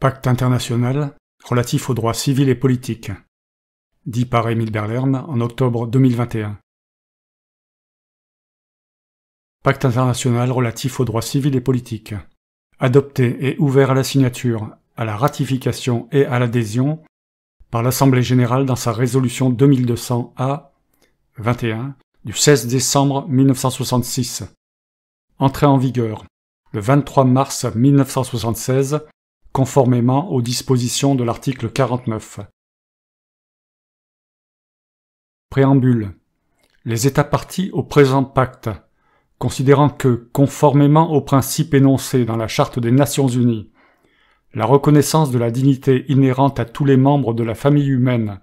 Pacte international relatif aux droits civils et politiques, dit par Émile Berlerme en octobre 2021. Pacte international relatif aux droits civils et politiques, adopté et ouvert à la signature, à la ratification et à l'adhésion par l'Assemblée générale dans sa résolution 2200A 21 du 16 décembre 1966. Entrée en vigueur le 23 mars 1976 conformément aux dispositions de l'article 49. Préambule. Les États partis au présent pacte, considérant que, conformément aux principes énoncés dans la Charte des Nations Unies, la reconnaissance de la dignité inhérente à tous les membres de la famille humaine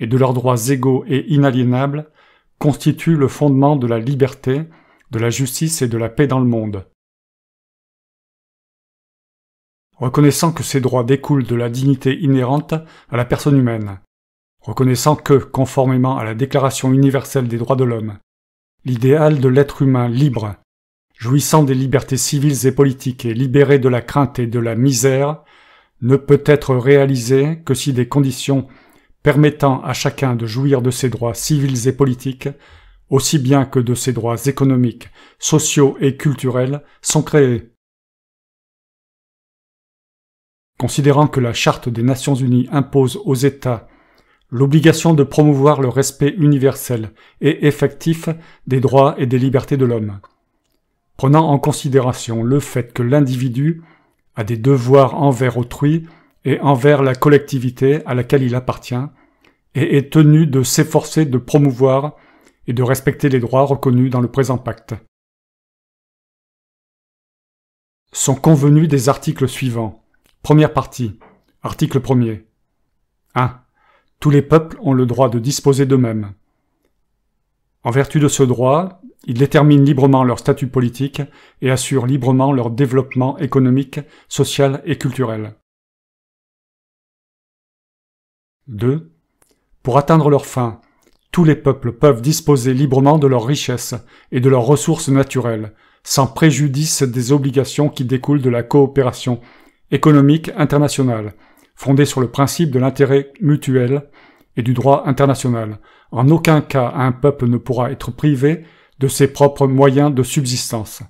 et de leurs droits égaux et inaliénables constitue le fondement de la liberté, de la justice et de la paix dans le monde reconnaissant que ces droits découlent de la dignité inhérente à la personne humaine, reconnaissant que, conformément à la Déclaration universelle des droits de l'homme, l'idéal de l'être humain libre, jouissant des libertés civiles et politiques et libéré de la crainte et de la misère, ne peut être réalisé que si des conditions permettant à chacun de jouir de ses droits civils et politiques, aussi bien que de ses droits économiques, sociaux et culturels, sont créées. Considérant que la Charte des Nations Unies impose aux États l'obligation de promouvoir le respect universel et effectif des droits et des libertés de l'homme, prenant en considération le fait que l'individu a des devoirs envers autrui et envers la collectivité à laquelle il appartient, et est tenu de s'efforcer de promouvoir et de respecter les droits reconnus dans le présent pacte. Sont convenus des articles suivants. Première partie. Article 1 1. Tous les peuples ont le droit de disposer d'eux-mêmes. En vertu de ce droit, ils déterminent librement leur statut politique et assurent librement leur développement économique, social et culturel. 2. Pour atteindre leur fin, tous les peuples peuvent disposer librement de leurs richesses et de leurs ressources naturelles, sans préjudice des obligations qui découlent de la coopération économique international, fondée sur le principe de l'intérêt mutuel et du droit international. En aucun cas un peuple ne pourra être privé de ses propres moyens de subsistance.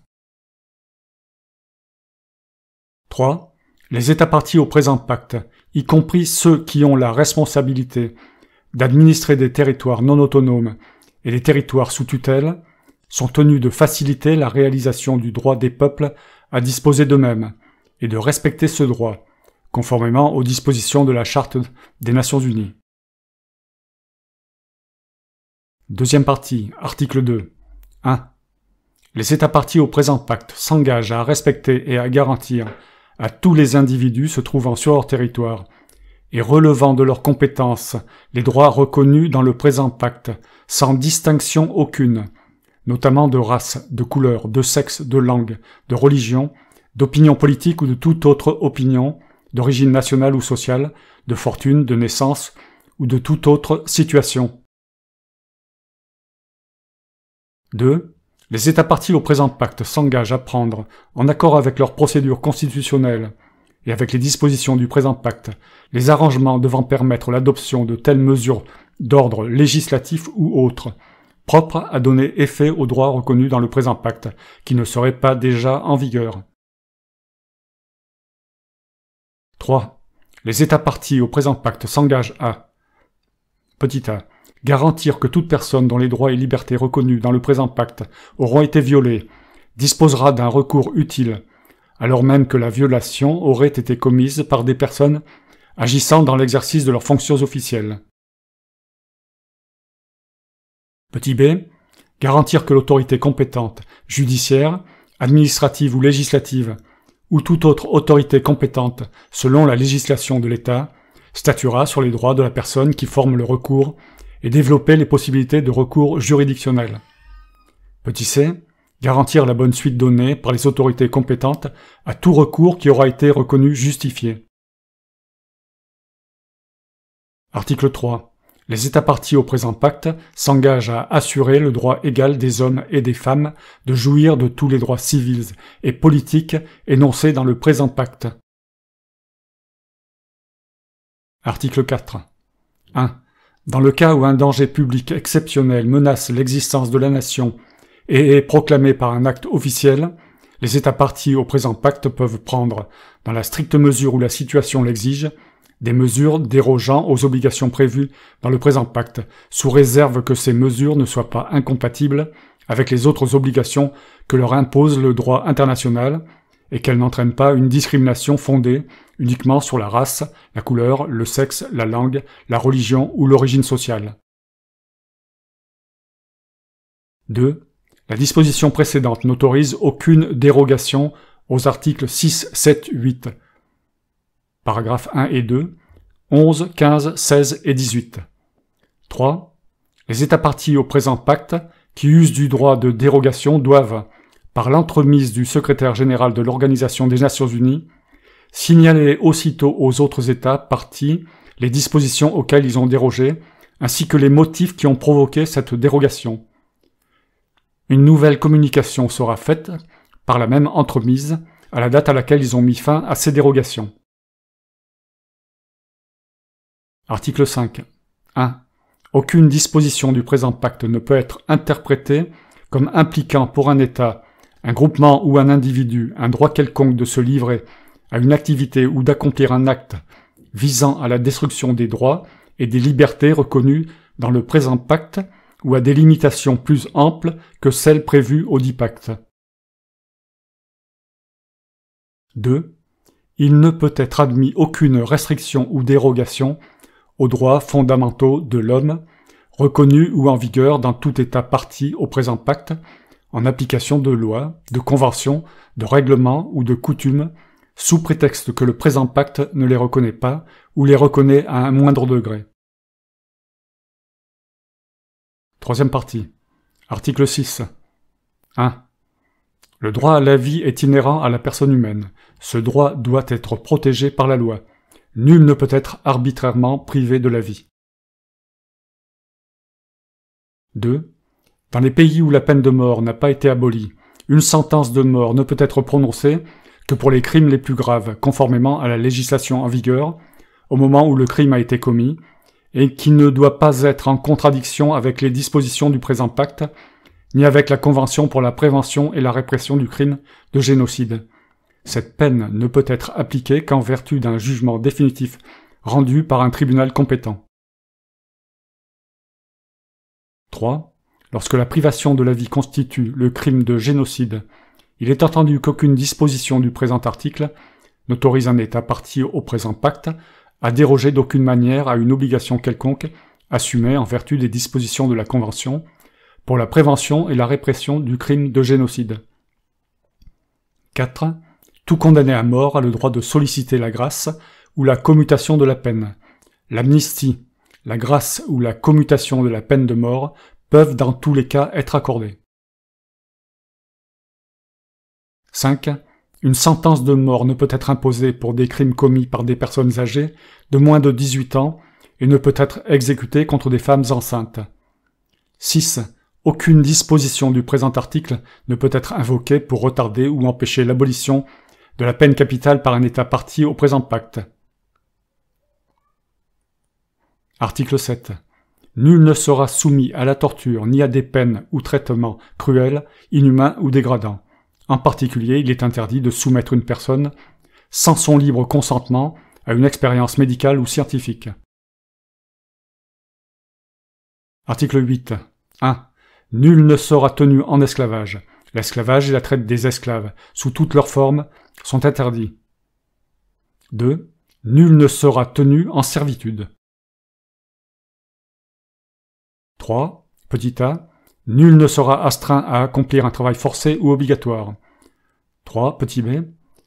3. Les États partis au présent pacte, y compris ceux qui ont la responsabilité d'administrer des territoires non autonomes et des territoires sous tutelle, sont tenus de faciliter la réalisation du droit des peuples à disposer d'eux-mêmes, et de respecter ce droit, conformément aux dispositions de la Charte des Nations Unies. Deuxième partie, article 2. 1. Les États partis au présent pacte s'engagent à respecter et à garantir à tous les individus se trouvant sur leur territoire et relevant de leurs compétences les droits reconnus dans le présent pacte, sans distinction aucune, notamment de race, de couleur, de sexe, de langue, de religion, d'opinion politique ou de toute autre opinion, d'origine nationale ou sociale, de fortune, de naissance ou de toute autre situation. 2. Les États partis au présent pacte s'engagent à prendre, en accord avec leurs procédures constitutionnelles et avec les dispositions du présent pacte, les arrangements devant permettre l'adoption de telles mesures d'ordre législatif ou autre, propres à donner effet aux droits reconnus dans le présent pacte, qui ne seraient pas déjà en vigueur. 3. Les États partis au présent pacte s'engagent à Petit a. Garantir que toute personne dont les droits et libertés reconnus dans le présent pacte auront été violés disposera d'un recours utile, alors même que la violation aurait été commise par des personnes agissant dans l'exercice de leurs fonctions officielles. Petit b. Garantir que l'autorité compétente, judiciaire, administrative ou législative, ou toute autre autorité compétente selon la législation de l'État statuera sur les droits de la personne qui forme le recours et développer les possibilités de recours juridictionnels. Petit c. Garantir la bonne suite donnée par les autorités compétentes à tout recours qui aura été reconnu justifié. Article 3. Les États partis au présent pacte s'engagent à assurer le droit égal des hommes et des femmes de jouir de tous les droits civils et politiques énoncés dans le présent pacte. Article 4. 1. Dans le cas où un danger public exceptionnel menace l'existence de la nation et est proclamé par un acte officiel, les États partis au présent pacte peuvent prendre, dans la stricte mesure où la situation l'exige, des mesures dérogeant aux obligations prévues dans le présent pacte, sous réserve que ces mesures ne soient pas incompatibles avec les autres obligations que leur impose le droit international et qu'elles n'entraînent pas une discrimination fondée uniquement sur la race, la couleur, le sexe, la langue, la religion ou l'origine sociale. 2. La disposition précédente n'autorise aucune dérogation aux articles 6, 7, 8 paragraphes 1 et 2, 11, 15, 16 et 18. 3. Les États partis au présent pacte qui usent du droit de dérogation doivent, par l'entremise du secrétaire général de l'Organisation des Nations Unies, signaler aussitôt aux autres États partis les dispositions auxquelles ils ont dérogé, ainsi que les motifs qui ont provoqué cette dérogation. Une nouvelle communication sera faite, par la même entremise, à la date à laquelle ils ont mis fin à ces dérogations. Article 5. 1. Aucune disposition du présent pacte ne peut être interprétée comme impliquant pour un État, un groupement ou un individu un droit quelconque de se livrer à une activité ou d'accomplir un acte visant à la destruction des droits et des libertés reconnues dans le présent pacte ou à des limitations plus amples que celles prévues au dit pacte. 2. Il ne peut être admis aucune restriction ou dérogation aux droits fondamentaux de l'homme, reconnus ou en vigueur dans tout État parti au présent pacte, en application de lois, de conventions, de règlements ou de coutumes, sous prétexte que le présent pacte ne les reconnaît pas ou les reconnaît à un moindre degré. Troisième partie. Article 6. 1. Le droit à la vie est inhérent à la personne humaine. Ce droit doit être protégé par la loi. Nul ne peut être arbitrairement privé de la vie. 2. Dans les pays où la peine de mort n'a pas été abolie, une sentence de mort ne peut être prononcée que pour les crimes les plus graves, conformément à la législation en vigueur, au moment où le crime a été commis, et qui ne doit pas être en contradiction avec les dispositions du présent pacte, ni avec la Convention pour la prévention et la répression du crime de génocide, cette peine ne peut être appliquée qu'en vertu d'un jugement définitif rendu par un tribunal compétent. 3. Lorsque la privation de la vie constitue le crime de génocide, il est entendu qu'aucune disposition du présent article n'autorise un État parti au présent pacte à déroger d'aucune manière à une obligation quelconque assumée en vertu des dispositions de la Convention pour la prévention et la répression du crime de génocide. 4. Tout condamné à mort a le droit de solliciter la grâce ou la commutation de la peine. L'amnistie, la grâce ou la commutation de la peine de mort peuvent dans tous les cas être accordées. 5. Une sentence de mort ne peut être imposée pour des crimes commis par des personnes âgées de moins de 18 ans et ne peut être exécutée contre des femmes enceintes. 6. Aucune disposition du présent article ne peut être invoquée pour retarder ou empêcher l'abolition de la peine capitale par un État parti au présent pacte. Article 7. Nul ne sera soumis à la torture ni à des peines ou traitements cruels, inhumains ou dégradants. En particulier, il est interdit de soumettre une personne, sans son libre consentement, à une expérience médicale ou scientifique. Article 8. 1. Nul ne sera tenu en esclavage. L'esclavage est la traite des esclaves, sous toutes leurs formes, sont interdits. 2. Nul ne sera tenu en servitude. 3. Petit a. Nul ne sera astreint à accomplir un travail forcé ou obligatoire. 3. Petit b.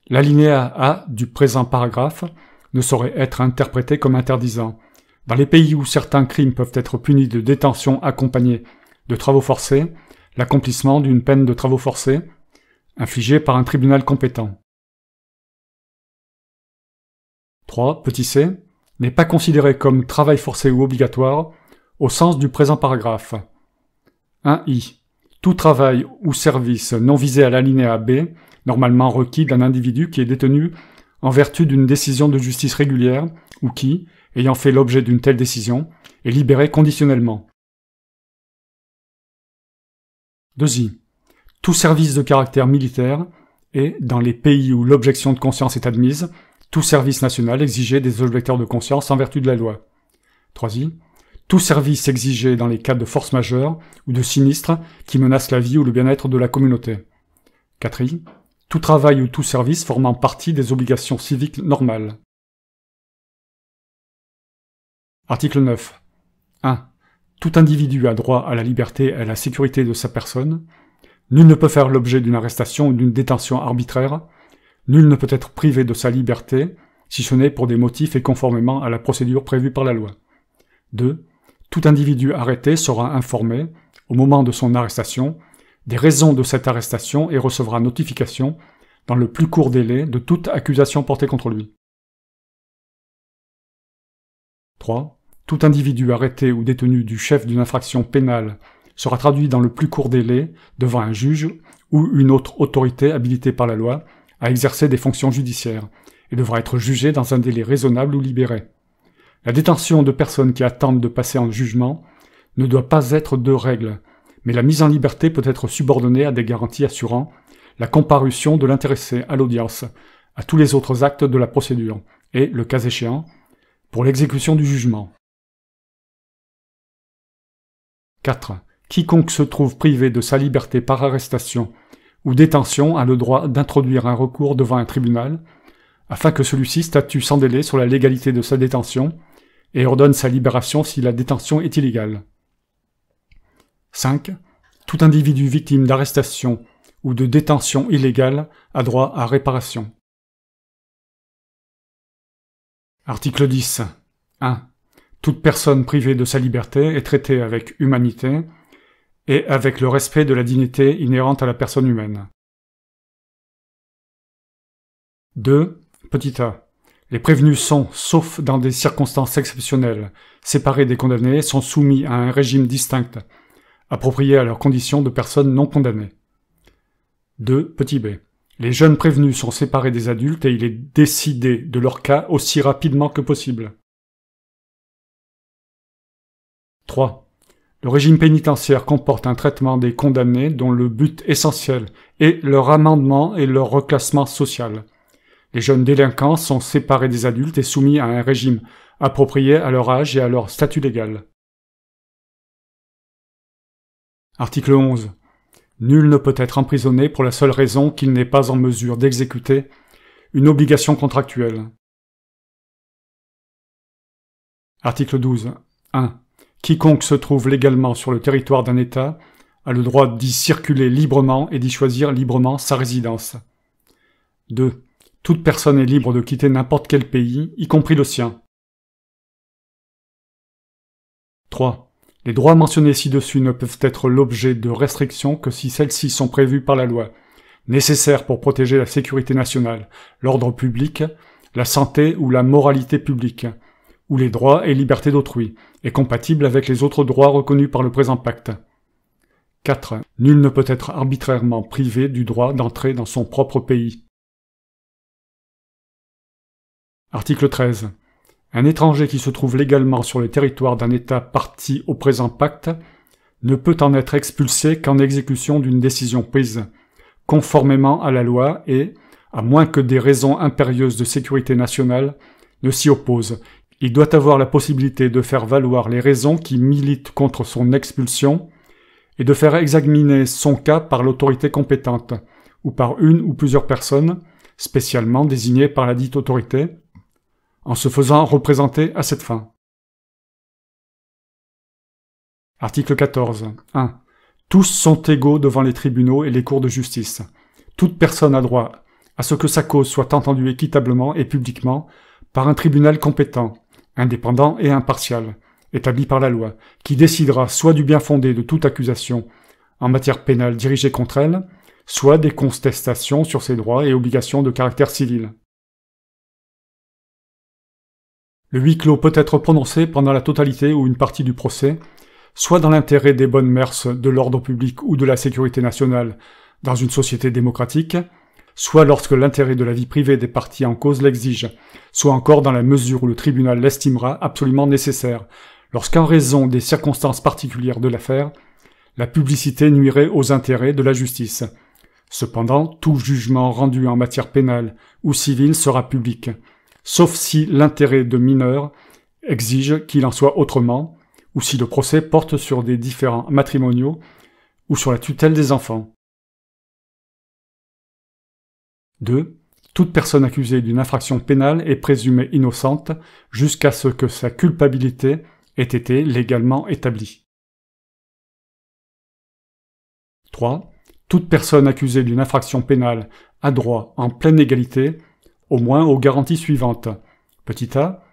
L'alinéa A du présent paragraphe ne saurait être interprété comme interdisant. Dans les pays où certains crimes peuvent être punis de détention accompagnée de travaux forcés, l'accomplissement d'une peine de travaux forcés, infligée par un tribunal compétent. 3. Petit c n'est pas considéré comme travail forcé ou obligatoire au sens du présent paragraphe. 1i. Tout travail ou service non visé à l'alinéa B, normalement requis d'un individu qui est détenu en vertu d'une décision de justice régulière ou qui, ayant fait l'objet d'une telle décision, est libéré conditionnellement. 2i. Tout service de caractère militaire est, dans les pays où l'objection de conscience est admise, tout service national exigeait des objecteurs de conscience en vertu de la loi. 3 Tout service exigé dans les cas de force majeure ou de sinistre qui menacent la vie ou le bien-être de la communauté. 4 Tout travail ou tout service formant partie des obligations civiques normales. Article 9. 1. Tout individu a droit à la liberté et à la sécurité de sa personne. Nul ne peut faire l'objet d'une arrestation ou d'une détention arbitraire, Nul ne peut être privé de sa liberté, si ce n'est pour des motifs et conformément à la procédure prévue par la loi. 2. Tout individu arrêté sera informé, au moment de son arrestation, des raisons de cette arrestation et recevra notification, dans le plus court délai, de toute accusation portée contre lui. 3. Tout individu arrêté ou détenu du chef d'une infraction pénale sera traduit dans le plus court délai devant un juge ou une autre autorité habilitée par la loi à exercer des fonctions judiciaires et devra être jugé dans un délai raisonnable ou libéré. La détention de personnes qui attendent de passer en jugement ne doit pas être de règle, mais la mise en liberté peut être subordonnée à des garanties assurant la comparution de l'intéressé à l'audience, à tous les autres actes de la procédure, et, le cas échéant, pour l'exécution du jugement. 4. Quiconque se trouve privé de sa liberté par arrestation ou détention a le droit d'introduire un recours devant un tribunal, afin que celui-ci statue sans délai sur la légalité de sa détention et ordonne sa libération si la détention est illégale. 5. Tout individu victime d'arrestation ou de détention illégale a droit à réparation. Article 10. 1. Toute personne privée de sa liberté est traitée avec humanité, et avec le respect de la dignité inhérente à la personne humaine. 2. Petit a. Les prévenus sont, sauf dans des circonstances exceptionnelles, séparés des condamnés, sont soumis à un régime distinct, approprié à leurs conditions de personnes non condamnées. 2. Petit b. Les jeunes prévenus sont séparés des adultes et il est décidé de leur cas aussi rapidement que possible. 3. Le régime pénitentiaire comporte un traitement des condamnés dont le but essentiel est leur amendement et leur reclassement social. Les jeunes délinquants sont séparés des adultes et soumis à un régime approprié à leur âge et à leur statut légal. Article 11. Nul ne peut être emprisonné pour la seule raison qu'il n'est pas en mesure d'exécuter une obligation contractuelle. Article 12. 1. Quiconque se trouve légalement sur le territoire d'un État a le droit d'y circuler librement et d'y choisir librement sa résidence. 2. Toute personne est libre de quitter n'importe quel pays, y compris le sien. 3. Les droits mentionnés ci-dessus ne peuvent être l'objet de restrictions que si celles-ci sont prévues par la loi, nécessaires pour protéger la sécurité nationale, l'ordre public, la santé ou la moralité publique, où les droits et libertés d'autrui, est compatible avec les autres droits reconnus par le présent pacte. 4. Nul ne peut être arbitrairement privé du droit d'entrer dans son propre pays. Article 13. Un étranger qui se trouve légalement sur le territoire d'un État parti au présent pacte ne peut en être expulsé qu'en exécution d'une décision prise, conformément à la loi et, à moins que des raisons impérieuses de sécurité nationale, ne s'y opposent il doit avoir la possibilité de faire valoir les raisons qui militent contre son expulsion et de faire examiner son cas par l'autorité compétente, ou par une ou plusieurs personnes spécialement désignées par la dite autorité, en se faisant représenter à cette fin. Article 14. 1. Tous sont égaux devant les tribunaux et les cours de justice. Toute personne a droit à ce que sa cause soit entendue équitablement et publiquement par un tribunal compétent, indépendant et impartial, établi par la loi, qui décidera soit du bien fondé de toute accusation en matière pénale dirigée contre elle, soit des contestations sur ses droits et obligations de caractère civil. Le huis clos peut être prononcé pendant la totalité ou une partie du procès, soit dans l'intérêt des bonnes mœurs, de l'ordre public ou de la sécurité nationale, dans une société démocratique, soit lorsque l'intérêt de la vie privée des parties en cause l'exige, soit encore dans la mesure où le tribunal l'estimera absolument nécessaire, lorsqu'en raison des circonstances particulières de l'affaire, la publicité nuirait aux intérêts de la justice. Cependant, tout jugement rendu en matière pénale ou civile sera public, sauf si l'intérêt de mineurs exige qu'il en soit autrement, ou si le procès porte sur des différents matrimoniaux ou sur la tutelle des enfants. 2. Toute personne accusée d'une infraction pénale est présumée innocente jusqu'à ce que sa culpabilité ait été légalement établie. 3. Toute personne accusée d'une infraction pénale a droit, en pleine égalité, au moins aux garanties suivantes. Petit a.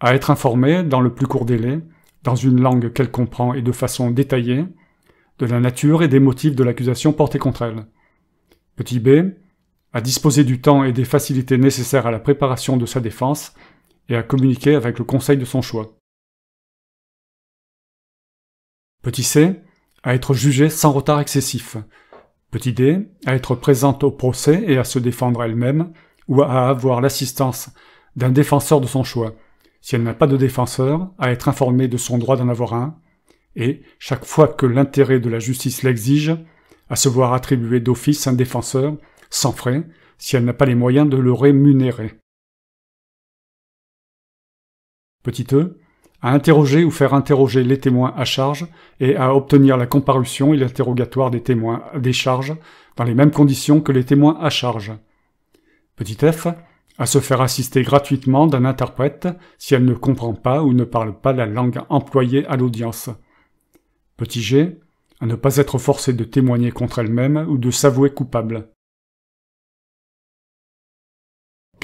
À être informée, dans le plus court délai, dans une langue qu'elle comprend et de façon détaillée, de la nature et des motifs de l'accusation portée contre elle. Petit b à disposer du temps et des facilités nécessaires à la préparation de sa défense, et à communiquer avec le conseil de son choix. Petit c, à être jugée sans retard excessif. Petit d, à être présente au procès et à se défendre elle-même, ou à avoir l'assistance d'un défenseur de son choix. Si elle n'a pas de défenseur, à être informée de son droit d'en avoir un, et, chaque fois que l'intérêt de la justice l'exige, à se voir attribuer d'office un défenseur sans frais, si elle n'a pas les moyens de le rémunérer. Petit e, à interroger ou faire interroger les témoins à charge et à obtenir la comparution et l'interrogatoire des témoins à charges dans les mêmes conditions que les témoins à charge. Petit f, à se faire assister gratuitement d'un interprète si elle ne comprend pas ou ne parle pas la langue employée à l'audience. Petit g, à ne pas être forcée de témoigner contre elle-même ou de s'avouer coupable.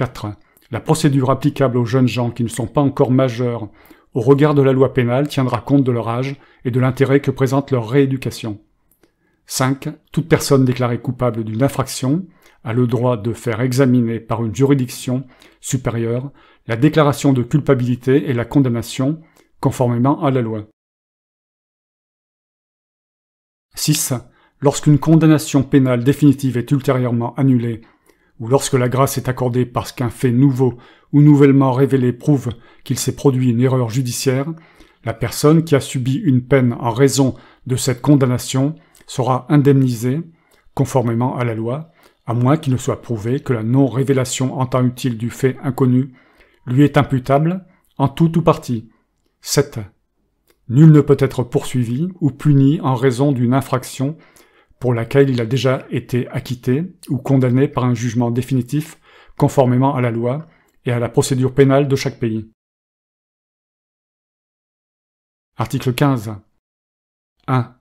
4. La procédure applicable aux jeunes gens qui ne sont pas encore majeurs au regard de la loi pénale tiendra compte de leur âge et de l'intérêt que présente leur rééducation. 5. Toute personne déclarée coupable d'une infraction a le droit de faire examiner par une juridiction supérieure la déclaration de culpabilité et la condamnation conformément à la loi. 6. Lorsqu'une condamnation pénale définitive est ultérieurement annulée ou lorsque la grâce est accordée parce qu'un fait nouveau ou nouvellement révélé prouve qu'il s'est produit une erreur judiciaire, la personne qui a subi une peine en raison de cette condamnation sera indemnisée, conformément à la loi, à moins qu'il ne soit prouvé que la non-révélation en temps utile du fait inconnu lui est imputable en tout ou partie. 7. Nul ne peut être poursuivi ou puni en raison d'une infraction pour laquelle il a déjà été acquitté ou condamné par un jugement définitif conformément à la loi et à la procédure pénale de chaque pays. Article 15. 1.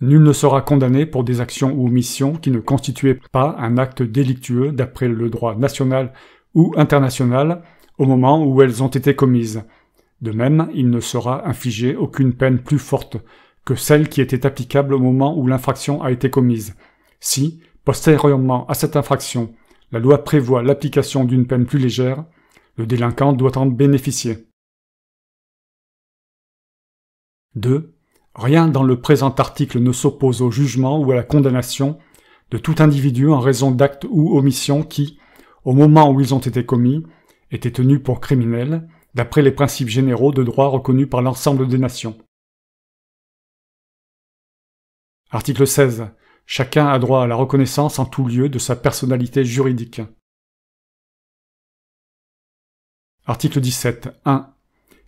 Nul ne sera condamné pour des actions ou omissions qui ne constituaient pas un acte délictueux d'après le droit national ou international au moment où elles ont été commises. De même, il ne sera infligé aucune peine plus forte que celle qui était applicable au moment où l'infraction a été commise. Si, postérieurement à cette infraction, la loi prévoit l'application d'une peine plus légère, le délinquant doit en bénéficier. 2. Rien dans le présent article ne s'oppose au jugement ou à la condamnation de tout individu en raison d'actes ou omissions qui, au moment où ils ont été commis, étaient tenus pour criminels, d'après les principes généraux de droit reconnus par l'ensemble des nations. Article 16. Chacun a droit à la reconnaissance en tout lieu de sa personnalité juridique. Article 17. 1.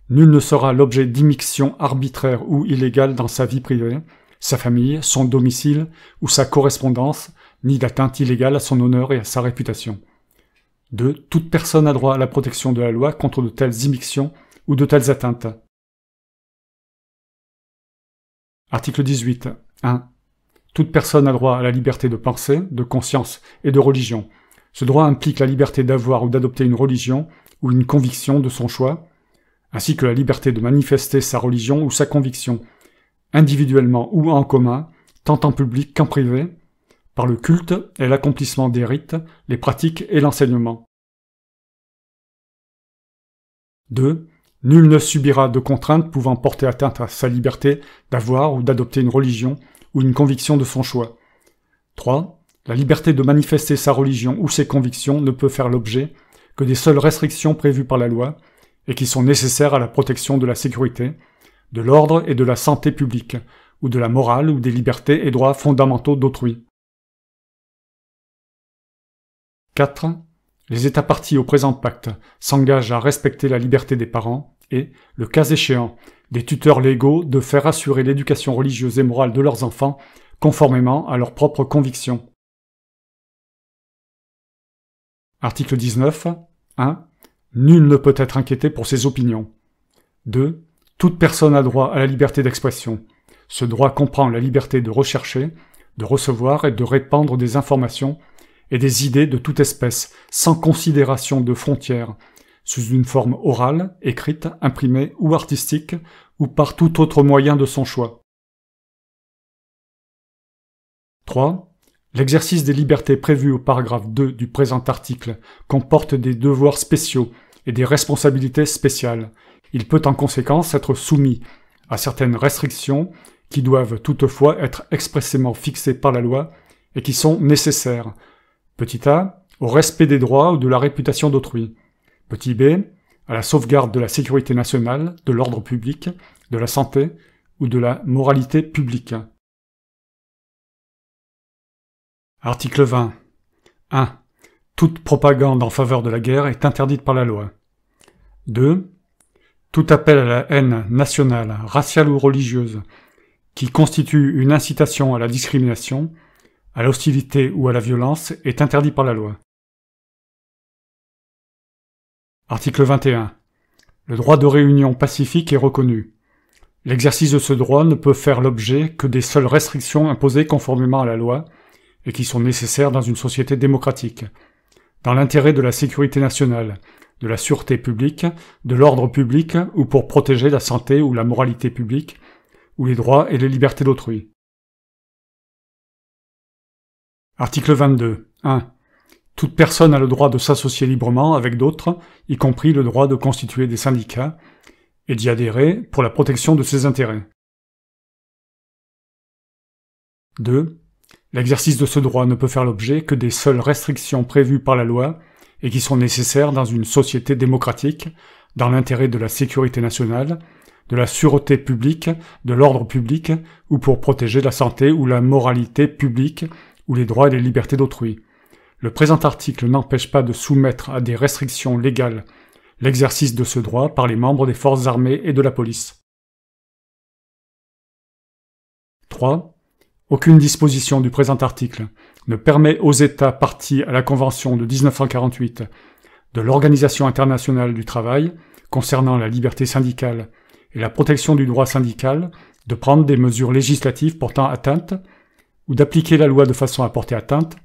Nul ne sera l'objet d'immixion arbitraire ou illégale dans sa vie privée, sa famille, son domicile ou sa correspondance, ni d'atteinte illégale à son honneur et à sa réputation. 2. Toute personne a droit à la protection de la loi contre de telles immixions ou de telles atteintes. Article 18. 1. Toute personne a droit à la liberté de pensée, de conscience et de religion. Ce droit implique la liberté d'avoir ou d'adopter une religion ou une conviction de son choix, ainsi que la liberté de manifester sa religion ou sa conviction, individuellement ou en commun, tant en public qu'en privé, par le culte et l'accomplissement des rites, les pratiques et l'enseignement. 2. Nul ne subira de contraintes pouvant porter atteinte à sa liberté d'avoir ou d'adopter une religion une conviction de son choix. 3. La liberté de manifester sa religion ou ses convictions ne peut faire l'objet que des seules restrictions prévues par la loi et qui sont nécessaires à la protection de la sécurité, de l'ordre et de la santé publique, ou de la morale ou des libertés et droits fondamentaux d'autrui. 4. Les États partis au présent pacte s'engagent à respecter la liberté des parents, et, le cas échéant, des tuteurs légaux de faire assurer l'éducation religieuse et morale de leurs enfants conformément à leurs propres convictions. Article 19. 1. Nul ne peut être inquiété pour ses opinions. 2. Toute personne a droit à la liberté d'expression. Ce droit comprend la liberté de rechercher, de recevoir et de répandre des informations et des idées de toute espèce, sans considération de frontières, sous une forme orale, écrite, imprimée ou artistique, ou par tout autre moyen de son choix. 3. L'exercice des libertés prévues au paragraphe 2 du présent article comporte des devoirs spéciaux et des responsabilités spéciales. Il peut en conséquence être soumis à certaines restrictions qui doivent toutefois être expressément fixées par la loi et qui sont nécessaires. Petit a, au respect des droits ou de la réputation d'autrui. Petit b, à la sauvegarde de la sécurité nationale, de l'ordre public, de la santé ou de la moralité publique. Article 20. 1. Toute propagande en faveur de la guerre est interdite par la loi. 2. Tout appel à la haine nationale, raciale ou religieuse, qui constitue une incitation à la discrimination, à l'hostilité ou à la violence, est interdit par la loi. Article 21. Le droit de réunion pacifique est reconnu. L'exercice de ce droit ne peut faire l'objet que des seules restrictions imposées conformément à la loi et qui sont nécessaires dans une société démocratique, dans l'intérêt de la sécurité nationale, de la sûreté publique, de l'ordre public ou pour protéger la santé ou la moralité publique, ou les droits et les libertés d'autrui. Article 22. 1. Toute personne a le droit de s'associer librement avec d'autres, y compris le droit de constituer des syndicats, et d'y adhérer pour la protection de ses intérêts. 2. L'exercice de ce droit ne peut faire l'objet que des seules restrictions prévues par la loi et qui sont nécessaires dans une société démocratique, dans l'intérêt de la sécurité nationale, de la sûreté publique, de l'ordre public, ou pour protéger la santé ou la moralité publique, ou les droits et les libertés d'autrui. Le présent article n'empêche pas de soumettre à des restrictions légales l'exercice de ce droit par les membres des forces armées et de la police. 3. Aucune disposition du présent article ne permet aux États partis à la Convention de 1948 de l'Organisation internationale du travail concernant la liberté syndicale et la protection du droit syndical de prendre des mesures législatives portant atteinte ou d'appliquer la loi de façon à porter atteinte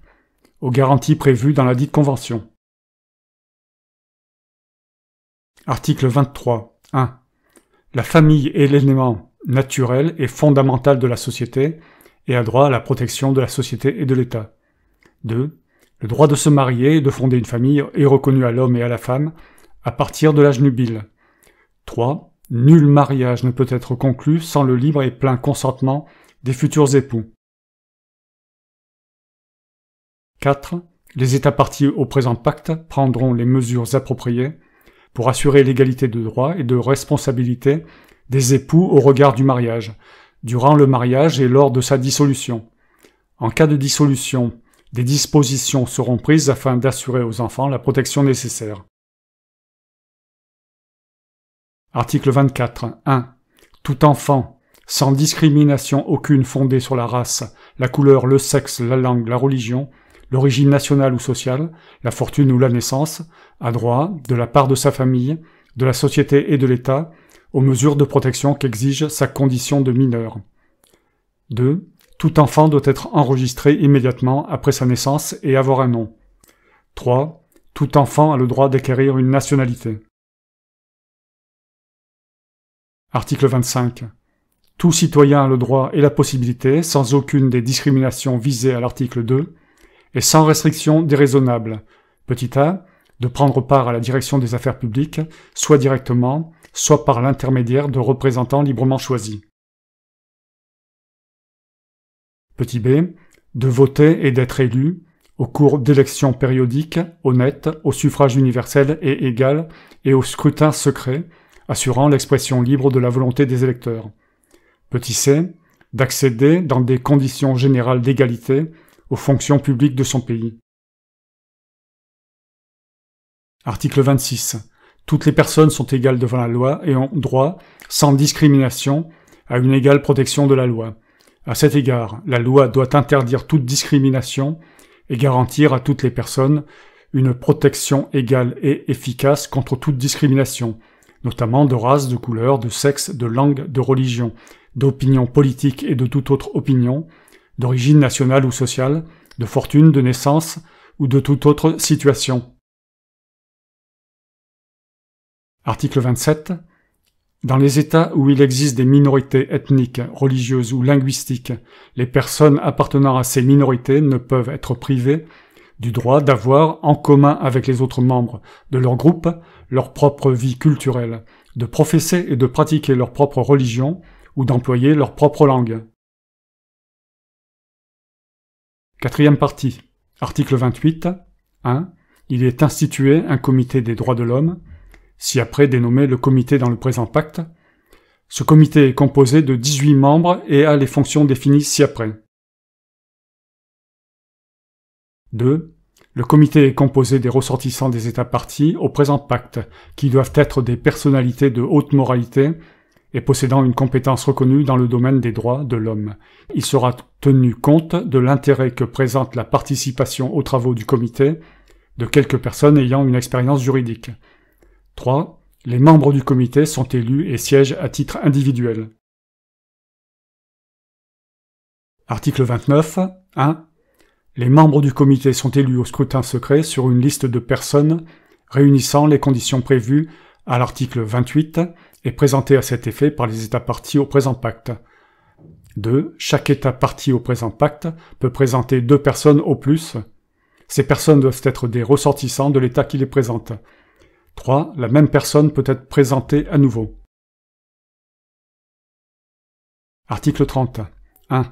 aux garanties prévues dans la dite Convention. Article 23. 1. La famille est l'élément naturel et fondamental de la société et a droit à la protection de la société et de l'État. 2. Le droit de se marier et de fonder une famille est reconnu à l'homme et à la femme à partir de l'âge nubile. 3. Nul mariage ne peut être conclu sans le libre et plein consentement des futurs époux. 4. Les États partis au présent pacte prendront les mesures appropriées pour assurer l'égalité de droit et de responsabilité des époux au regard du mariage, durant le mariage et lors de sa dissolution. En cas de dissolution, des dispositions seront prises afin d'assurer aux enfants la protection nécessaire. Article 24. 1. Tout enfant, sans discrimination aucune fondée sur la race, la couleur, le sexe, la langue, la religion, l'origine nationale ou sociale, la fortune ou la naissance, a droit, de la part de sa famille, de la société et de l'État, aux mesures de protection qu'exige sa condition de mineur. 2. Tout enfant doit être enregistré immédiatement après sa naissance et avoir un nom. 3. Tout enfant a le droit d'acquérir une nationalité. Article 25. Tout citoyen a le droit et la possibilité, sans aucune des discriminations visées à l'article 2, et sans restriction déraisonnable. Petit a, de prendre part à la direction des affaires publiques, soit directement, soit par l'intermédiaire de représentants librement choisis. Petit b, de voter et d'être élu, au cours d'élections périodiques, honnêtes, au suffrage universel et égal, et au scrutin secret, assurant l'expression libre de la volonté des électeurs. Petit c, d'accéder, dans des conditions générales d'égalité, aux fonctions publiques de son pays. Article 26. Toutes les personnes sont égales devant la loi et ont droit, sans discrimination, à une égale protection de la loi. À cet égard, la loi doit interdire toute discrimination et garantir à toutes les personnes une protection égale et efficace contre toute discrimination, notamment de race, de couleur, de sexe, de langue, de religion, d'opinion politique et de toute autre opinion, d'origine nationale ou sociale, de fortune, de naissance ou de toute autre situation. Article 27. Dans les États où il existe des minorités ethniques, religieuses ou linguistiques, les personnes appartenant à ces minorités ne peuvent être privées du droit d'avoir, en commun avec les autres membres de leur groupe, leur propre vie culturelle, de professer et de pratiquer leur propre religion ou d'employer leur propre langue. Quatrième partie. Article 28. 1. Il est institué un comité des droits de l'homme, ci après dénommé le comité dans le présent pacte. Ce comité est composé de 18 membres et a les fonctions définies ci-après. 2. Le comité est composé des ressortissants des États partis au présent pacte, qui doivent être des personnalités de haute moralité et possédant une compétence reconnue dans le domaine des droits de l'homme. Il sera tenu compte de l'intérêt que présente la participation aux travaux du comité de quelques personnes ayant une expérience juridique. 3. Les membres du comité sont élus et siègent à titre individuel. Article 29. 1. Les membres du comité sont élus au scrutin secret sur une liste de personnes réunissant les conditions prévues à l'article 28 est présenté à cet effet par les États parties au présent pacte. 2. Chaque État parti au présent pacte peut présenter deux personnes au plus. Ces personnes doivent être des ressortissants de l'État qui les présente. 3. La même personne peut être présentée à nouveau. Article 30. 1.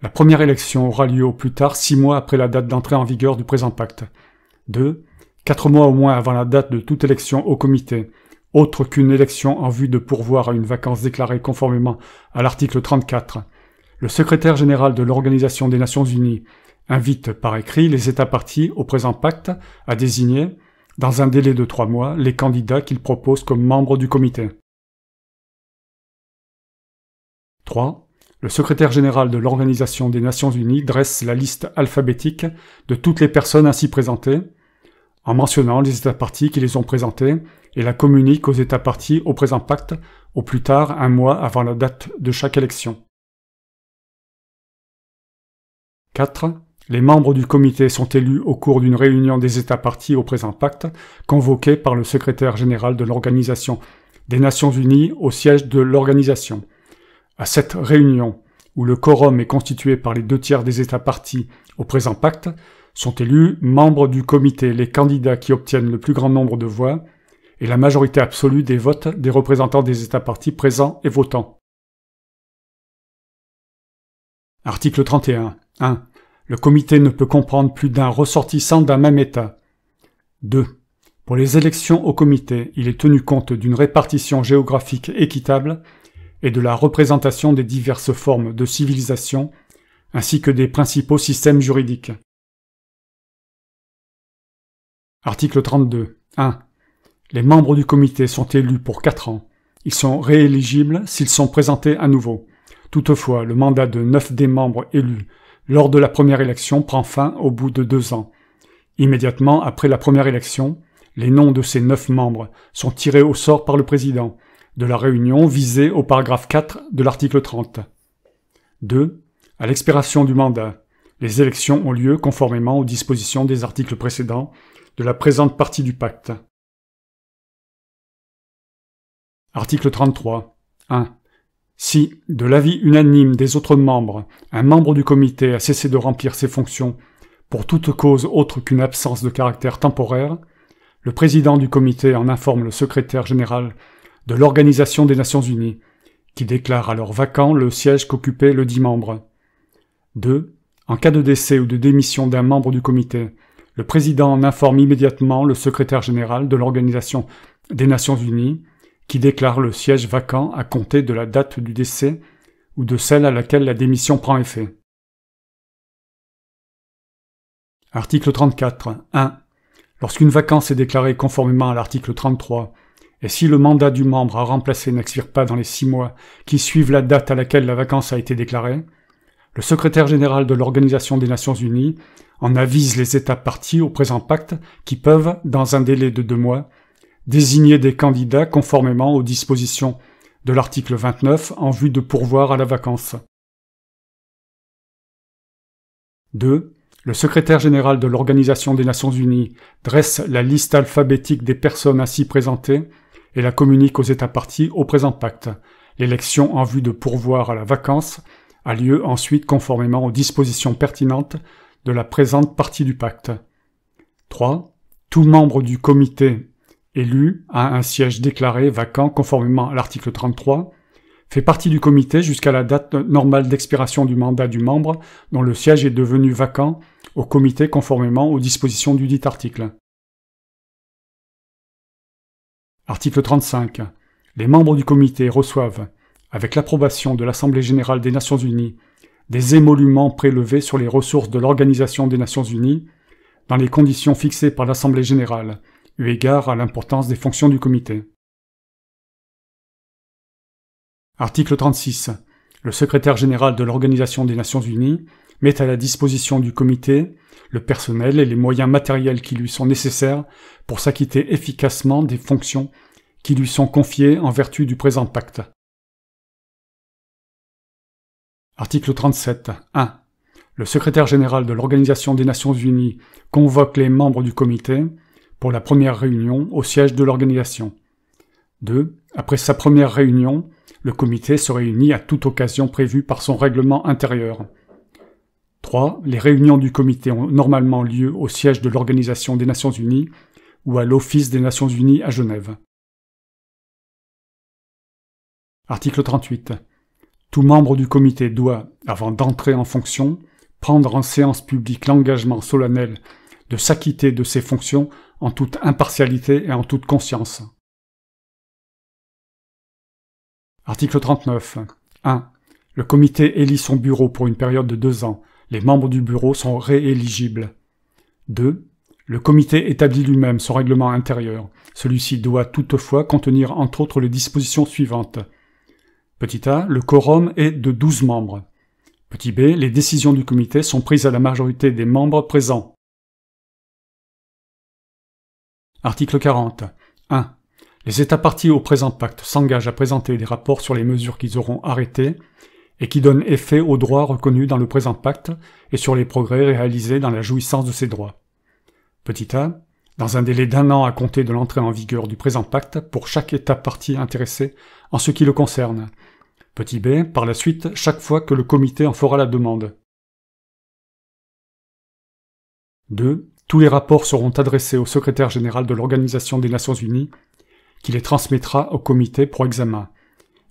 La première élection aura lieu au plus tard six mois après la date d'entrée en vigueur du présent pacte. 2. Quatre mois au moins avant la date de toute élection au comité autre qu'une élection en vue de pourvoir à une vacance déclarée conformément à l'article 34. Le secrétaire général de l'Organisation des Nations Unies invite par écrit les États partis au présent pacte à désigner, dans un délai de trois mois, les candidats qu'il propose comme membres du comité. 3. Le secrétaire général de l'Organisation des Nations Unies dresse la liste alphabétique de toutes les personnes ainsi présentées, en mentionnant les États partis qui les ont présentées et la communique aux États partis au présent pacte, au plus tard un mois avant la date de chaque élection. 4. Les membres du comité sont élus au cours d'une réunion des États partis au présent pacte, convoquée par le secrétaire général de l'Organisation des Nations Unies au siège de l'organisation. À cette réunion, où le quorum est constitué par les deux tiers des États partis au présent pacte, sont élus membres du comité les candidats qui obtiennent le plus grand nombre de voix, et la majorité absolue des votes des représentants des États partis présents et votants. Article 31. 1. Le comité ne peut comprendre plus d'un ressortissant d'un même État. 2. Pour les élections au comité, il est tenu compte d'une répartition géographique équitable et de la représentation des diverses formes de civilisation, ainsi que des principaux systèmes juridiques. Article 32. 1. Les membres du comité sont élus pour quatre ans. Ils sont rééligibles s'ils sont présentés à nouveau. Toutefois, le mandat de neuf des membres élus lors de la première élection prend fin au bout de deux ans. Immédiatement après la première élection, les noms de ces neuf membres sont tirés au sort par le président de la réunion visée au paragraphe 4 de l'article 30. 2. À l'expiration du mandat, les élections ont lieu conformément aux dispositions des articles précédents de la présente partie du pacte. Article 33. 1. Si, de l'avis unanime des autres membres, un membre du comité a cessé de remplir ses fonctions pour toute cause autre qu'une absence de caractère temporaire, le président du comité en informe le secrétaire général de l'Organisation des Nations Unies, qui déclare alors vacant le siège qu'occupait le dit membre. 2. En cas de décès ou de démission d'un membre du comité, le président en informe immédiatement le secrétaire général de l'Organisation des Nations Unies, qui déclare le siège vacant à compter de la date du décès ou de celle à laquelle la démission prend effet. Article 34. 1. Lorsqu'une vacance est déclarée conformément à l'article 33, et si le mandat du membre à remplacer n'expire pas dans les six mois qui suivent la date à laquelle la vacance a été déclarée, le secrétaire général de l'Organisation des Nations Unies en avise les États partis au présent pacte qui peuvent, dans un délai de deux mois, désigner des candidats conformément aux dispositions de l'article 29 en vue de pourvoir à la vacance. 2. Le secrétaire général de l'Organisation des Nations Unies dresse la liste alphabétique des personnes ainsi présentées et la communique aux États partis au présent pacte. L'élection en vue de pourvoir à la vacance a lieu ensuite conformément aux dispositions pertinentes de la présente partie du pacte. 3. Tout membre du comité élu à un siège déclaré vacant conformément à l'article 33, fait partie du comité jusqu'à la date normale d'expiration du mandat du membre dont le siège est devenu vacant au comité conformément aux dispositions du dit article. Article 35. Les membres du comité reçoivent, avec l'approbation de l'Assemblée générale des Nations unies, des émoluments prélevés sur les ressources de l'Organisation des Nations unies dans les conditions fixées par l'Assemblée générale eu égard à l'importance des fonctions du comité. Article 36. Le secrétaire général de l'Organisation des Nations Unies met à la disposition du comité le personnel et les moyens matériels qui lui sont nécessaires pour s'acquitter efficacement des fonctions qui lui sont confiées en vertu du présent pacte. Article 37. 1. Le secrétaire général de l'Organisation des Nations Unies convoque les membres du comité pour la première réunion au siège de l'organisation. 2. Après sa première réunion, le comité se réunit à toute occasion prévue par son règlement intérieur. 3. Les réunions du comité ont normalement lieu au siège de l'Organisation des Nations Unies ou à l'Office des Nations Unies à Genève. Article 38. Tout membre du comité doit, avant d'entrer en fonction, prendre en séance publique l'engagement solennel de s'acquitter de ses fonctions en toute impartialité et en toute conscience. Article 39. 1. Le comité élit son bureau pour une période de deux ans. Les membres du bureau sont rééligibles. 2. Le comité établit lui-même son règlement intérieur. Celui-ci doit toutefois contenir entre autres les dispositions suivantes. Petit a, le quorum est de 12 membres. Petit b, les décisions du comité sont prises à la majorité des membres présents. Article 40. 1. Les États partis au présent pacte s'engagent à présenter des rapports sur les mesures qu'ils auront arrêtées et qui donnent effet aux droits reconnus dans le présent pacte et sur les progrès réalisés dans la jouissance de ces droits. Petit a. Dans un délai d'un an à compter de l'entrée en vigueur du présent pacte pour chaque État parti intéressé en ce qui le concerne. Petit b. Par la suite, chaque fois que le comité en fera la demande. 2. Tous les rapports seront adressés au secrétaire général de l'Organisation des Nations Unies, qui les transmettra au comité pour examen.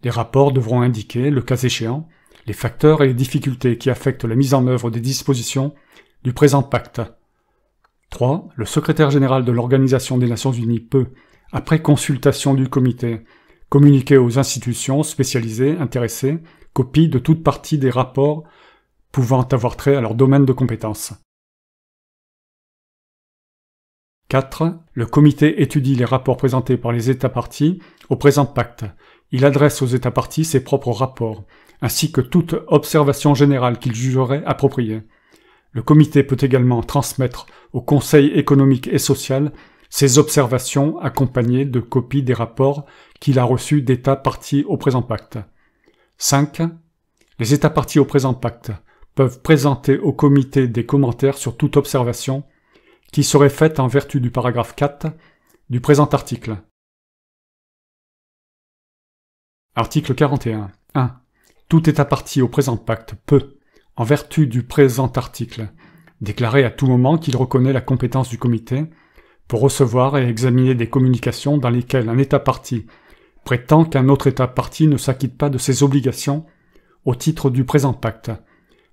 Les rapports devront indiquer, le cas échéant, les facteurs et les difficultés qui affectent la mise en œuvre des dispositions du présent pacte. 3. Le secrétaire général de l'Organisation des Nations Unies peut, après consultation du comité, communiquer aux institutions spécialisées intéressées copie de toute partie des rapports pouvant avoir trait à leur domaine de compétence. 4. Le comité étudie les rapports présentés par les États partis au présent pacte. Il adresse aux États partis ses propres rapports, ainsi que toute observation générale qu'il jugerait appropriée. Le comité peut également transmettre au Conseil économique et social ses observations accompagnées de copies des rapports qu'il a reçus d'États partis au présent pacte. 5. Les États partis au présent pacte peuvent présenter au comité des commentaires sur toute observation qui serait faite en vertu du paragraphe 4 du présent article. Article 41. 1. Tout État parti au présent pacte peut, en vertu du présent article, déclarer à tout moment qu'il reconnaît la compétence du comité pour recevoir et examiner des communications dans lesquelles un État parti prétend qu'un autre État parti ne s'acquitte pas de ses obligations au titre du présent pacte.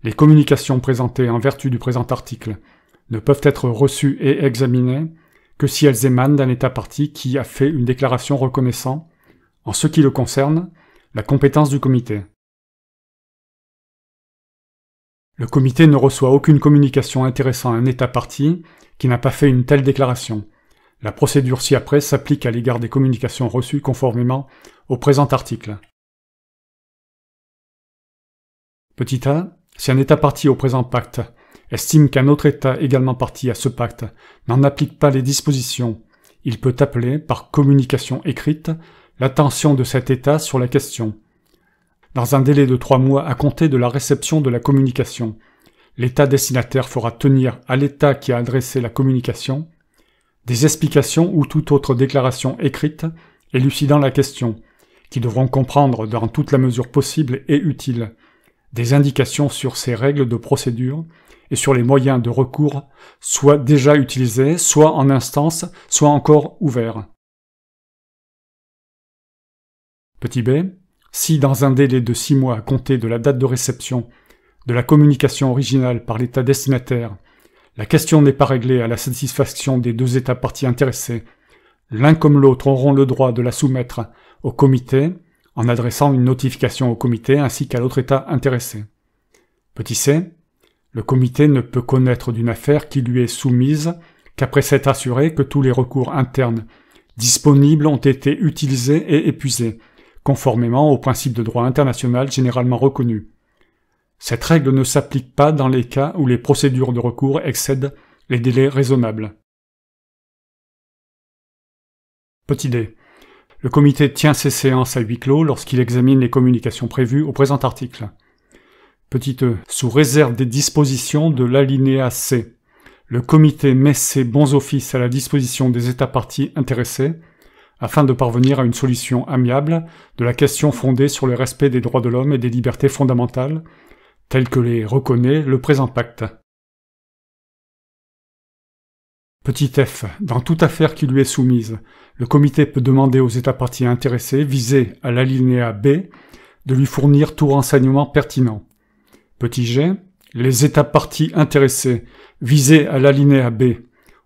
Les communications présentées en vertu du présent article ne peuvent être reçues et examinées que si elles émanent d'un État parti qui a fait une déclaration reconnaissant, en ce qui le concerne, la compétence du comité. Le comité ne reçoit aucune communication intéressant un État parti qui n'a pas fait une telle déclaration. La procédure ci-après s'applique à l'égard des communications reçues conformément au présent article. Petit a, si un État parti au présent pacte estime qu'un autre État également parti à ce pacte n'en applique pas les dispositions, il peut appeler, par communication écrite, l'attention de cet État sur la question. Dans un délai de trois mois à compter de la réception de la communication, l'État destinataire fera tenir à l'État qui a adressé la communication des explications ou toute autre déclaration écrite élucidant la question, qui devront comprendre dans toute la mesure possible et utile des indications sur ces règles de procédure et sur les moyens de recours, soient déjà utilisés, soit en instance, soit encore ouverts. Petit b. Si dans un délai de six mois à compter de la date de réception de la communication originale par l'État destinataire, la question n'est pas réglée à la satisfaction des deux États parties intéressés, l'un comme l'autre auront le droit de la soumettre au comité en adressant une notification au comité ainsi qu'à l'autre État intéressé. Petit c. Le comité ne peut connaître d'une affaire qui lui est soumise qu'après s'être assuré que tous les recours internes disponibles ont été utilisés et épuisés, conformément aux principes de droit international généralement reconnus. Cette règle ne s'applique pas dans les cas où les procédures de recours excèdent les délais raisonnables. d. Le comité tient ses séances à huis clos lorsqu'il examine les communications prévues au présent article. Petite e. Sous réserve des dispositions de l'alinéa C. Le comité met ses bons offices à la disposition des États parties intéressés afin de parvenir à une solution amiable de la question fondée sur le respect des droits de l'homme et des libertés fondamentales, telles que les reconnaît le présent pacte. Petit f. Dans toute affaire qui lui est soumise, le comité peut demander aux États parties intéressés, visés à l'alinéa B, de lui fournir tout renseignement pertinent. Petit g. Les États parties intéressés, visés à l'alinéa B,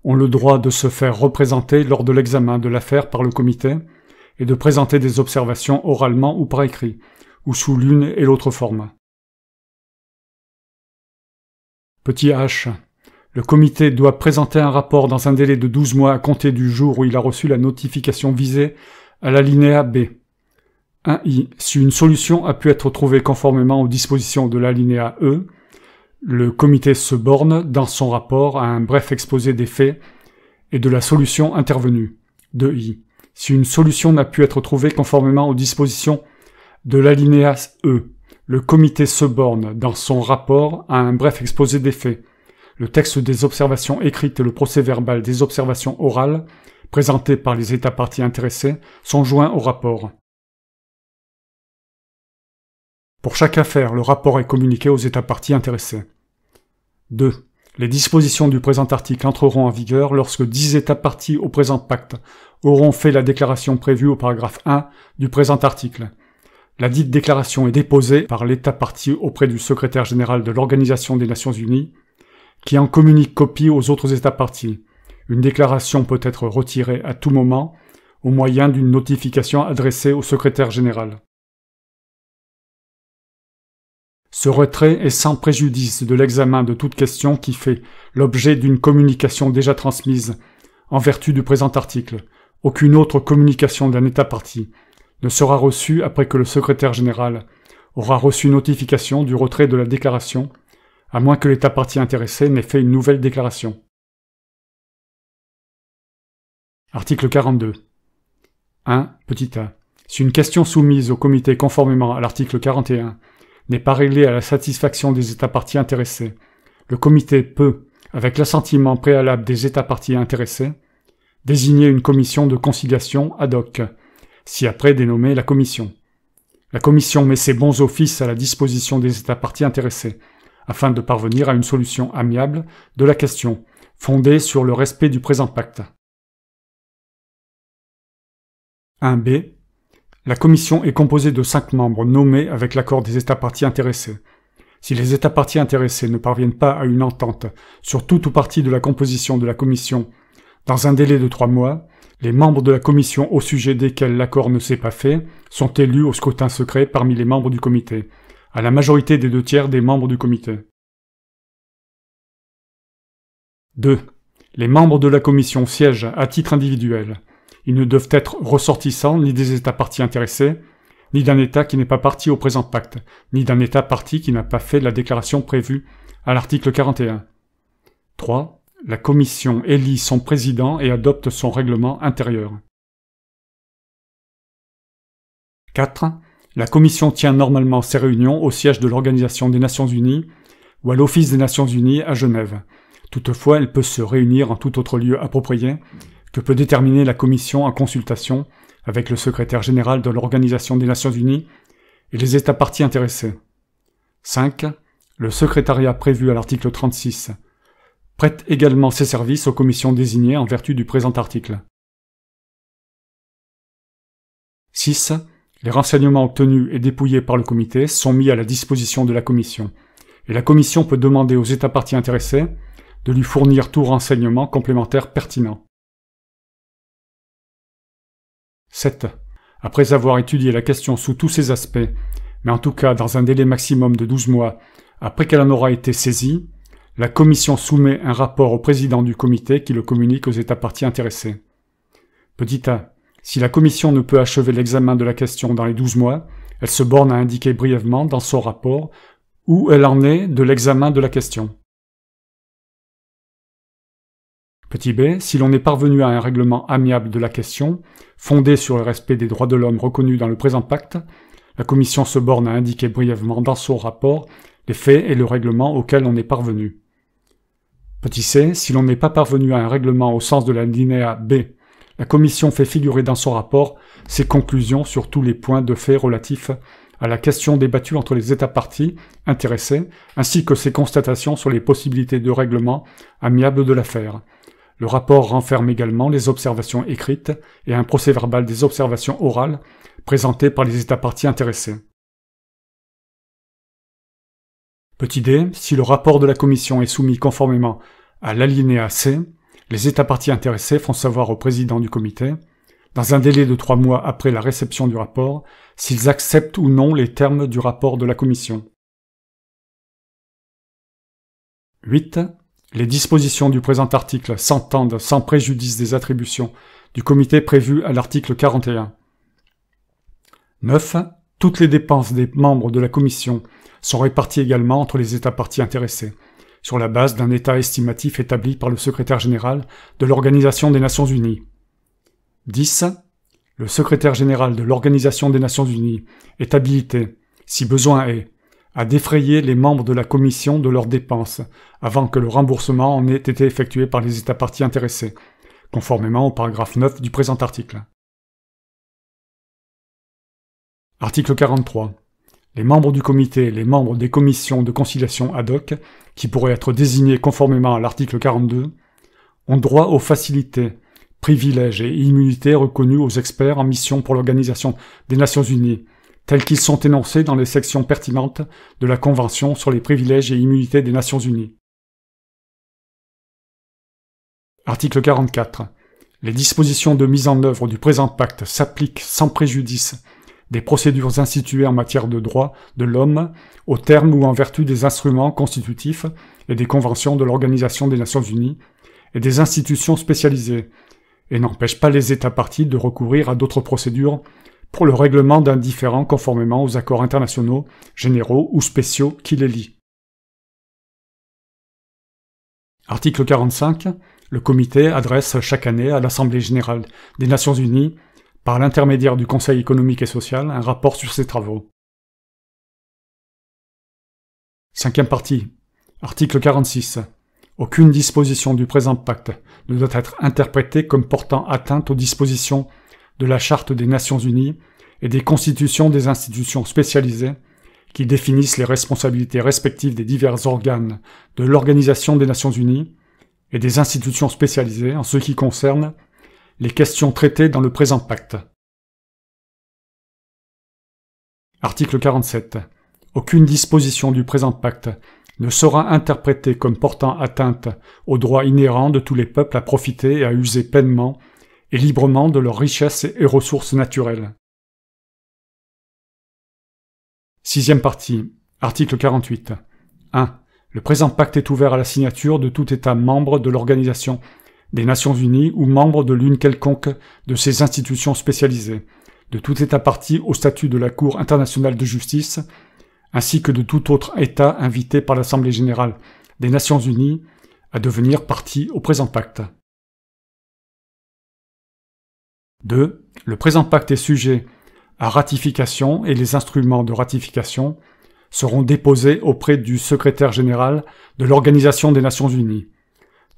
ont le droit de se faire représenter lors de l'examen de l'affaire par le comité et de présenter des observations oralement ou par écrit, ou sous l'une et l'autre forme. Petit h. Le comité doit présenter un rapport dans un délai de 12 mois à compter du jour où il a reçu la notification visée à l'alinéa B. 1i. Si une solution a pu être trouvée conformément aux dispositions de l'alinéa E, le comité se borne, dans son rapport, à un bref exposé des faits et de la solution intervenue. 2i. Si une solution n'a pu être trouvée conformément aux dispositions de l'alinéa E, le comité se borne, dans son rapport, à un bref exposé des faits le texte des observations écrites et le procès-verbal des observations orales, présentés par les États parties intéressés, sont joints au rapport. Pour chaque affaire, le rapport est communiqué aux États parties intéressés. 2. Les dispositions du présent article entreront en vigueur lorsque dix États parties au présent pacte auront fait la déclaration prévue au paragraphe 1 du présent article. La dite déclaration est déposée par l'État parti auprès du secrétaire général de l'Organisation des Nations Unies qui en communique copie aux autres États parties. Une déclaration peut être retirée à tout moment au moyen d'une notification adressée au secrétaire général. Ce retrait est sans préjudice de l'examen de toute question qui fait l'objet d'une communication déjà transmise en vertu du présent article. Aucune autre communication d'un État parti ne sera reçue après que le secrétaire général aura reçu notification du retrait de la déclaration à moins que l'État parti intéressé n'ait fait une nouvelle déclaration. Article 42. 1. a. Si une question soumise au comité conformément à l'article 41 n'est pas réglée à la satisfaction des États partis intéressés, le comité peut, avec l'assentiment préalable des États partis intéressés, désigner une commission de conciliation ad hoc, si après dénommée la commission. La commission met ses bons offices à la disposition des États partis intéressés, afin de parvenir à une solution amiable de la question, fondée sur le respect du présent pacte. 1b. La commission est composée de cinq membres nommés avec l'accord des États partis intéressés. Si les États partis intéressés ne parviennent pas à une entente sur toute ou partie de la composition de la commission dans un délai de trois mois, les membres de la commission au sujet desquels l'accord ne s'est pas fait sont élus au scrutin secret parmi les membres du comité à la majorité des deux tiers des membres du comité. 2. Les membres de la commission siègent à titre individuel. Ils ne doivent être ressortissants ni des États partis intéressés, ni d'un État qui n'est pas parti au présent pacte, ni d'un État parti qui n'a pas fait la déclaration prévue à l'article 41. 3. La commission élit son président et adopte son règlement intérieur. 4. La Commission tient normalement ses réunions au siège de l'Organisation des Nations Unies ou à l'Office des Nations Unies à Genève. Toutefois, elle peut se réunir en tout autre lieu approprié que peut déterminer la Commission en consultation avec le secrétaire général de l'Organisation des Nations Unies et les États partis intéressés. 5. Le secrétariat prévu à l'article 36 prête également ses services aux commissions désignées en vertu du présent article. 6. Les renseignements obtenus et dépouillés par le comité sont mis à la disposition de la commission, et la commission peut demander aux États parties intéressés de lui fournir tout renseignement complémentaire pertinent. 7. Après avoir étudié la question sous tous ses aspects, mais en tout cas dans un délai maximum de 12 mois après qu'elle en aura été saisie, la commission soumet un rapport au président du comité qui le communique aux États parties intéressés. Petit a. Si la Commission ne peut achever l'examen de la question dans les 12 mois, elle se borne à indiquer brièvement dans son rapport où elle en est de l'examen de la question. Petit b, si l'on est parvenu à un règlement amiable de la question, fondé sur le respect des droits de l'homme reconnus dans le présent pacte, la Commission se borne à indiquer brièvement dans son rapport les faits et le règlement auquel on est parvenu. Petit c, si l'on n'est pas parvenu à un règlement au sens de la linéa b la commission fait figurer dans son rapport ses conclusions sur tous les points de fait relatifs à la question débattue entre les États partis intéressés, ainsi que ses constatations sur les possibilités de règlement amiable de l'affaire. Le rapport renferme également les observations écrites et un procès-verbal des observations orales présentées par les États partis intéressés. Petit d, si le rapport de la Commission est soumis conformément à l'alinéa C, les États parties intéressés font savoir au président du comité, dans un délai de trois mois après la réception du rapport, s'ils acceptent ou non les termes du rapport de la Commission. 8. Les dispositions du présent article s'entendent sans préjudice des attributions du comité prévues à l'article 41. 9. Toutes les dépenses des membres de la Commission sont réparties également entre les États parties intéressés sur la base d'un état estimatif établi par le secrétaire général de l'Organisation des Nations Unies. 10. Le secrétaire général de l'Organisation des Nations Unies est habilité, si besoin est, à défrayer les membres de la commission de leurs dépenses avant que le remboursement en ait été effectué par les États parties intéressés, conformément au paragraphe 9 du présent article. Article 43 les membres du comité, les membres des commissions de conciliation ad hoc, qui pourraient être désignés conformément à l'article 42, ont droit aux facilités, privilèges et immunités reconnues aux experts en mission pour l'Organisation des Nations Unies, tels qu'ils sont énoncés dans les sections pertinentes de la Convention sur les privilèges et immunités des Nations Unies. Article 44. Les dispositions de mise en œuvre du présent pacte s'appliquent sans préjudice des procédures instituées en matière de droit de l'homme, au terme ou en vertu des instruments constitutifs et des conventions de l'Organisation des Nations Unies, et des institutions spécialisées, et n'empêche pas les États partis de recourir à d'autres procédures pour le règlement d'un différent conformément aux accords internationaux, généraux ou spéciaux qui les lient. Article 45. Le comité adresse chaque année à l'Assemblée générale des Nations Unies par l'intermédiaire du Conseil économique et social, un rapport sur ses travaux. Cinquième partie. Article 46. Aucune disposition du présent pacte ne doit être interprétée comme portant atteinte aux dispositions de la Charte des Nations Unies et des constitutions des institutions spécialisées qui définissent les responsabilités respectives des divers organes de l'Organisation des Nations Unies et des institutions spécialisées en ce qui concerne les questions traitées dans le présent pacte. Article 47. Aucune disposition du présent pacte ne sera interprétée comme portant atteinte aux droits inhérents de tous les peuples à profiter et à user pleinement et librement de leurs richesses et ressources naturelles. Sixième partie. Article 48. 1. Le présent pacte est ouvert à la signature de tout État membre de l'Organisation des Nations Unies ou membres de l'une quelconque de ces institutions spécialisées, de tout État parti au statut de la Cour internationale de justice, ainsi que de tout autre État invité par l'Assemblée générale des Nations Unies à devenir partie au présent pacte. 2. Le présent pacte est sujet à ratification et les instruments de ratification seront déposés auprès du secrétaire général de l'Organisation des Nations Unies.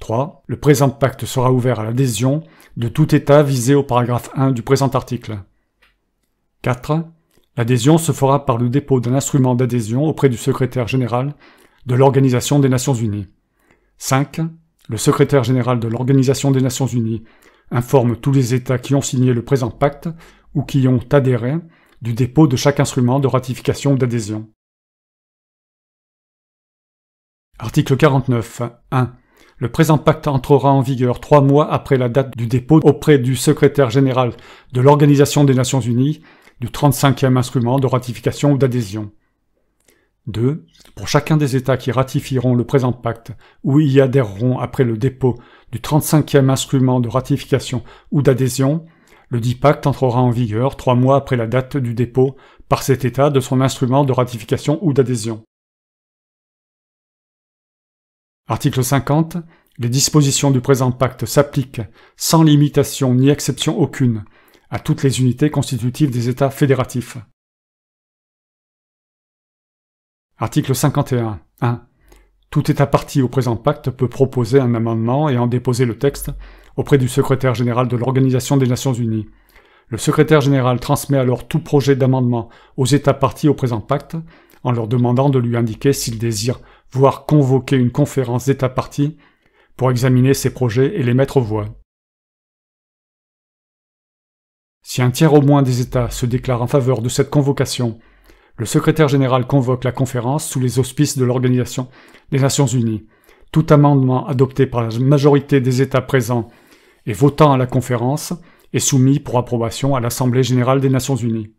3. Le présent pacte sera ouvert à l'adhésion de tout État visé au paragraphe 1 du présent article. 4. L'adhésion se fera par le dépôt d'un instrument d'adhésion auprès du secrétaire général de l'Organisation des Nations Unies. 5. Le secrétaire général de l'Organisation des Nations Unies informe tous les États qui ont signé le présent pacte ou qui ont adhéré du dépôt de chaque instrument de ratification d'adhésion. Article 49. 1. Le présent pacte entrera en vigueur trois mois après la date du dépôt auprès du secrétaire général de l'Organisation des Nations Unies du 35e instrument de ratification ou d'adhésion. 2. Pour chacun des États qui ratifieront le présent pacte ou y adhéreront après le dépôt du 35e instrument de ratification ou d'adhésion, le dit pacte entrera en vigueur trois mois après la date du dépôt par cet État de son instrument de ratification ou d'adhésion. Article 50. Les dispositions du présent pacte s'appliquent, sans limitation ni exception aucune, à toutes les unités constitutives des États fédératifs. Article 51. 1. Tout État parti au présent pacte peut proposer un amendement et en déposer le texte auprès du secrétaire général de l'Organisation des Nations Unies. Le secrétaire général transmet alors tout projet d'amendement aux États partis au présent pacte en leur demandant de lui indiquer s'ils désirent voire convoquer une conférence d'État partis pour examiner ces projets et les mettre aux voix. Si un tiers au moins des États se déclare en faveur de cette convocation, le secrétaire général convoque la conférence sous les auspices de l'Organisation des Nations Unies. Tout amendement adopté par la majorité des États présents et votant à la conférence est soumis pour approbation à l'Assemblée générale des Nations Unies.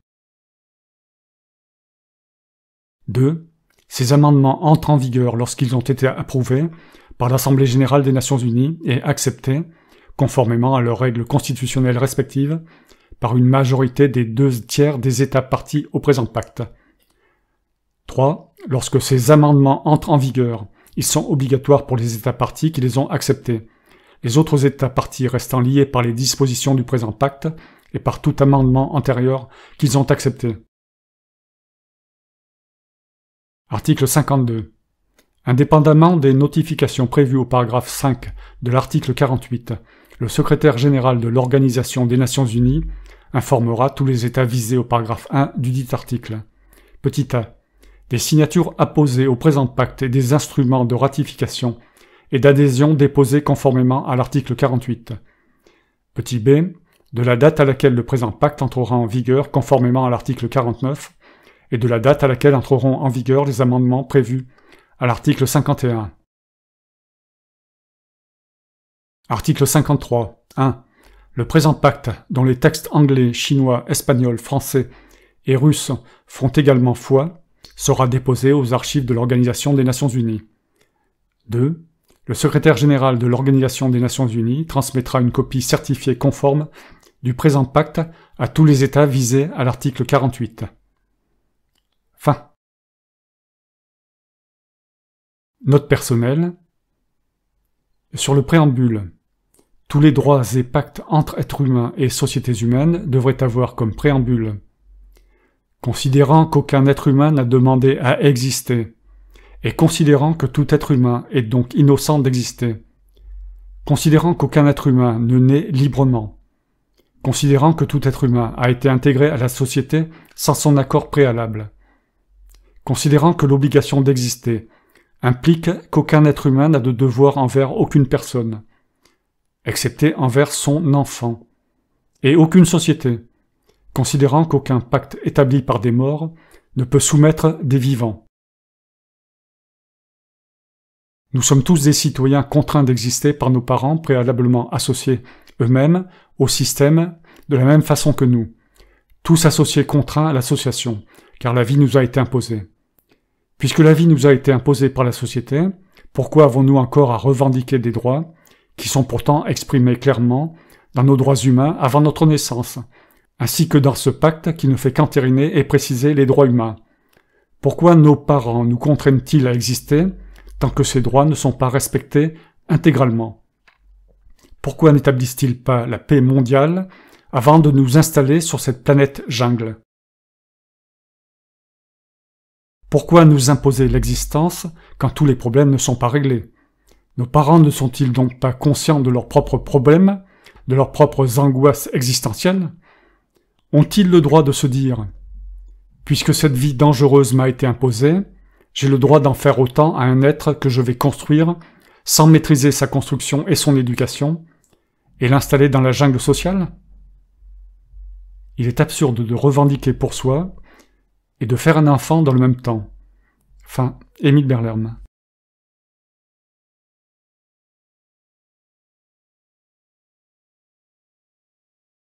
2. Ces amendements entrent en vigueur lorsqu'ils ont été approuvés par l'Assemblée générale des Nations unies et acceptés, conformément à leurs règles constitutionnelles respectives, par une majorité des deux tiers des États partis au présent pacte. 3. Lorsque ces amendements entrent en vigueur, ils sont obligatoires pour les États partis qui les ont acceptés. Les autres États partis restant liés par les dispositions du présent pacte et par tout amendement antérieur qu'ils ont accepté. Article 52. Indépendamment des notifications prévues au paragraphe 5 de l'article 48, le secrétaire général de l'Organisation des Nations Unies informera tous les États visés au paragraphe 1 du dit article. Petit a. Des signatures apposées au présent pacte et des instruments de ratification et d'adhésion déposés conformément à l'article 48. Petit b. De la date à laquelle le présent pacte entrera en vigueur conformément à l'article 49 et de la date à laquelle entreront en vigueur les amendements prévus à l'article 51. Article 53. 1. Le présent pacte, dont les textes anglais, chinois, espagnol, français et russe font également foi, sera déposé aux archives de l'Organisation des Nations Unies. 2. Le secrétaire général de l'Organisation des Nations Unies transmettra une copie certifiée conforme du présent pacte à tous les États visés à l'article 48. Fin. Note personnelle. Sur le préambule, tous les droits et pactes entre êtres humains et sociétés humaines devraient avoir comme préambule considérant qu'aucun être humain n'a demandé à exister, et considérant que tout être humain est donc innocent d'exister, considérant qu'aucun être humain ne naît librement, considérant que tout être humain a été intégré à la société sans son accord préalable, considérant que l'obligation d'exister implique qu'aucun être humain n'a de devoir envers aucune personne, excepté envers son enfant, et aucune société, considérant qu'aucun pacte établi par des morts ne peut soumettre des vivants. Nous sommes tous des citoyens contraints d'exister par nos parents préalablement associés eux-mêmes au système de la même façon que nous, tous associés contraints à l'association, car la vie nous a été imposée. Puisque la vie nous a été imposée par la société, pourquoi avons-nous encore à revendiquer des droits qui sont pourtant exprimés clairement dans nos droits humains avant notre naissance, ainsi que dans ce pacte qui ne fait qu'entériner et préciser les droits humains Pourquoi nos parents nous contraignent-ils à exister tant que ces droits ne sont pas respectés intégralement Pourquoi n'établissent-ils pas la paix mondiale avant de nous installer sur cette planète jungle pourquoi nous imposer l'existence quand tous les problèmes ne sont pas réglés Nos parents ne sont-ils donc pas conscients de leurs propres problèmes, de leurs propres angoisses existentielles Ont-ils le droit de se dire Puisque cette vie dangereuse m'a été imposée, j'ai le droit d'en faire autant à un être que je vais construire sans maîtriser sa construction et son éducation, et l'installer dans la jungle sociale Il est absurde de revendiquer pour soi et de faire un enfant dans le même temps. Fin, Émile Berlerme.